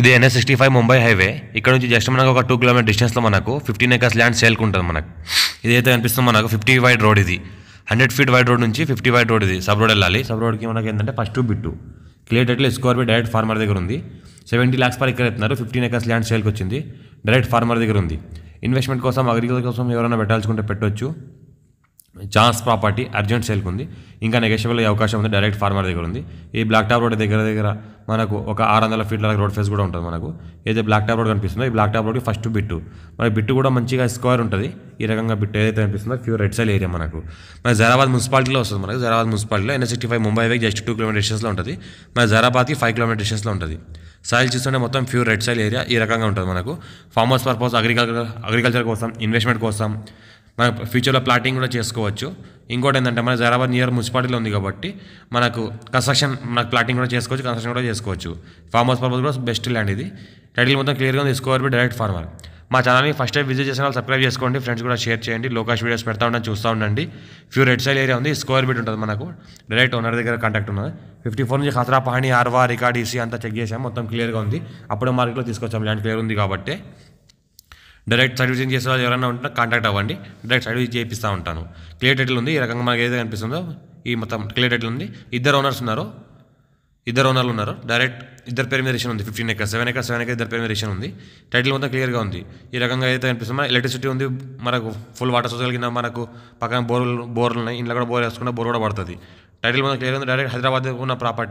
ఇది NS sixty five Mumbai highway ఇక్కడ నుంచి జస్ట్ మనకు ఒక టూ కిలోమీటర్ డిస్టెన్స్లో మనకు ఫిఫ్టీన్ ఏకర్స్ ల్యాండ్ సేల్కి ఉంటుంది మనకు ఇదైతే కనిపిస్తుంది మనకు ఫిఫ్టీ వైడ్ రోడ్ ఇది హండ్రెడ్ ఫీట్ వైడ్ రోడ్ నుంచి ఫిఫ్టీ వైడ్ రోడ్ ఇది సబ్ రోడ్ వెళ్ళాలి సబ్ రోడ్కి మనకి ఏంటంటే ఫస్ట్ బిట్టు క్లియర్ ఎట్లా స్క్వేర్ బి డైరెక్ట్ ఫార్మర్ దగ్గర ఉంది సెవెంటీ ల్యాక్స్ పర్ ఎకర్ ఎత్తున్నారు ఫిఫ్టీన్ ఏకర్స్ ల్యాండ్ సేల్కి వచ్చింది డైరెక్ట్ ఫార్మర్ దగ్గర ఉంది ఇన్వెస్ట్మెంట్ కోసం అగ్రికల్చర్ కోసం ఎవరైనా పెట్టాల్సుకుంటే పెట్టొచ్చు ఛాన్స్ ప్రాపర్టీ అర్జెంట్ సేల్కి ఉంది ఇంకా నెగోషియబుల్ అయ్యే అవకాశం ఉంది డైరెక్ట్ ఫార్మర్ దగ్గర ఉంది ఈ బ్లాక్ టాప్ రోడ్ దగ్గర దగ్గర మనకు ఒక ఆరు వందల ఫీట్ల రోడ్ ఫేస్ కూడా ఉంటుంది మనకు ఏదైతే బ్లాక్ టాప్ రోడ్ కనిపిస్తుందో ఈ బ్లాక్ టాప్ రోడ్కి ఫస్ట్ బిట్టు మరి బిట్టు కూడా మంచిగా స్క్వేర్ ఉంటుంది ఈ రకంగా బిట్టు ఏదైతే కనిపిస్తుందో ప్యూర్ రెడ్ సైల్ ఏరియా మనకు మన జరాబాద్ మున్సిపాలిటీలో వస్తుంది మనకు జరాబాద్ మున్సిపాలిటీలో ఎన్ సిక్స్టీ ఫైవ్ ముంబై వేకి జస్ట్ టూ కిలోమీటర్ డిస్టెన్స్లో ఉంటుంది మన జరాబాద్కి ఫైవ్ కిలోమీటర్ డిస్టెన్స్లో ఉంటుంది సాయిల్ చూస్తుంటే మొత్తం ప్యూర్ రెడ్ సైల్ ఏరియా ఈ రకంగా ఉంటుంది మనకు ఫార్మర్స్ పర్పస్ అగ్రికల్చర్ అగ్రికల్చర్ కోసం ఇన్వెస్ట్మెంట్ కోసం మన ఫ్యూచర్లో ప్లాటింగ్ కూడా చేసుకోవచ్చు ఇంకోటి ఏంటంటే మన జరాబాద్ నియర్ మున్సిపాలిటీలో ఉంది కాబట్టి మనకు కన్స్ట్రక్షన్ మనకు ప్లాటింగ్ కూడా చేసుకోవచ్చు కన్స్ట్రక్షన్ కూడా చేసుకోవచ్చు ఫార్మ్ హౌస్ పర్పస్ కూడా బెస్ట్ ల్యాండ్ ఇది టైటిల్ మొత్తం క్లియర్గా తీసుకోవాలి డైరెక్ట్ ఫార్మర్ మా ఛానల్ని ఫస్ట్ టైం విజిట్ చేసిన వాళ్ళు సబ్స్క్రైబ్ చేసుకోండి ఫ్రెండ్స్ కూడా షేర్ చేయండి లోకాష్ వీడియోస్ పెడతా ఉండండి చూస్తూ ఉండండి ఫ్యూ రెడ్ సైల్ ఏరియా ఉంది స్క్వేర్ బీట్ ఉంటుంది మనకు డైరెక్ట్ ఓనర్ దగ్గర కాంటాక్ట్ ఉన్నది ఫిఫ్టీ ఫోర్ నుంచి ఖతరా పహాణి ఆర్వా రికార్డ్ ఈసీ అంతా చెక్ చేసాం మొత్తం క్లియర్గా ఉంది అప్పుడే మార్కెట్లో తీసుకొచ్చాం ల్యాండ్ క్లియర్ ఉంది కాబట్టి డైరెక్ట్ సర్వీసింగ్ చేసే వాళ్ళు ఎవరైనా ఉంటే కాంటాక్ట్ అవ్వండి డైరెక్ట్ సర్వీస్ చేపిస్తూ ఉంటాను క్లియర్ టైటిల్ ఉంది ఈ రకంగా మనకి ఏదైతే కనిపిస్తుందో ఈ మొత్తం క్లియర్ టైటిల్ ఉంది ఇద్దరు ఓనర్స్ ఉన్నారు ఇద్దరు ఓనర్లు ఉన్నారు డైరెక్ట్ ఇద్దరు పేరు మీద రేషన్ ఉంది fifteen acres seven acres seven acre ఇద్దరు పేరు మీద రిషన్ ఉంది టైటిల్ మొత్తం క్లియర్గా ఉంది ఈ రకంగా ఏదైతే కనిపిస్తుందో ఎలక్ట్రిసిటీ ఉంది మనకు ఫుల్ వాటర్ సోర్స్ కలిగిన మనకు పక్కన బోర్లు బోర్లు ఉన్నాయి ఇంట్లో కూడా బోర్ వేసుకుంటే బోర్ కూడా పడుతుంది టైటిల్ మొత్తం క్లియర్ ఉంది డైరెక్ట్ హైదరాబాద్ ఉన్న ప్రాపర్టీ